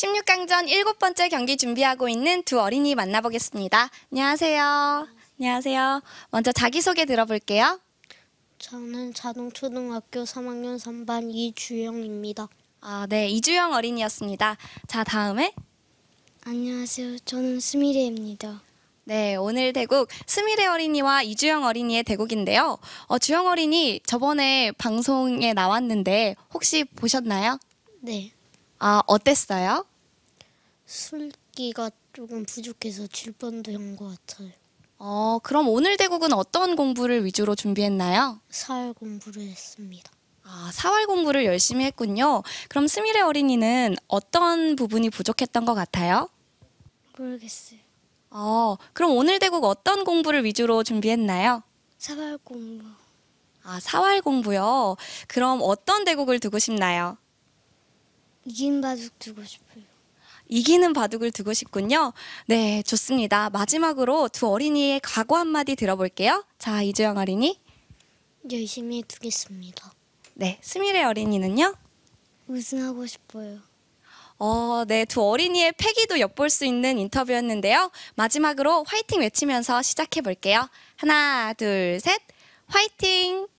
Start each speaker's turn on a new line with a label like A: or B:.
A: 16강전 7번째 경기 준비하고 있는 두 어린이 만나보겠습니다. 안녕하세요. 안녕하세요. 먼저 자기소개 들어볼게요. 저는 자동초등학교 3학년 3반 이주영입니다. 아, 네. 이주영 어린이였습니다. 자, 다음에 안녕하세요. 저는 스미레입니다. 네, 오늘 대국 스미레 어린이와 이주영 어린이의 대국인데요. 어, 주영 어린이 저번에 방송에 나왔는데 혹시 보셨나요? 네. 아, 어땠어요? 술기가 조금 부족해서 질 뻔도 한것 같아요. 어, 그럼 오늘 대국은 어떤 공부를 위주로 준비했나요? 사활 공부를 했습니다. 아, 사활 공부를 열심히 했군요. 그럼 스미레 어린이는 어떤 부분이 부족했던 것 같아요? 모르겠어요. 어, 그럼 오늘 대국 어떤 공부를 위주로 준비했나요? 사활 공부. 아, 사활 공부요. 그럼 어떤 대국을 두고 싶나요? 이긴 바둑 두고 싶어요. 이기는 바둑을 두고 싶군요. 네, 좋습니다. 마지막으로 두 어린이의 각오 한마디 들어볼게요. 자, 이주영 어린이. 열심히 두겠습니다. 네, 스미레 어린이는요? 우승하고 싶어요. 어, 네, 두 어린이의 패기도 엿볼 수 있는 인터뷰였는데요. 마지막으로 화이팅 외치면서 시작해 볼게요. 하나, 둘, 셋, 화이팅!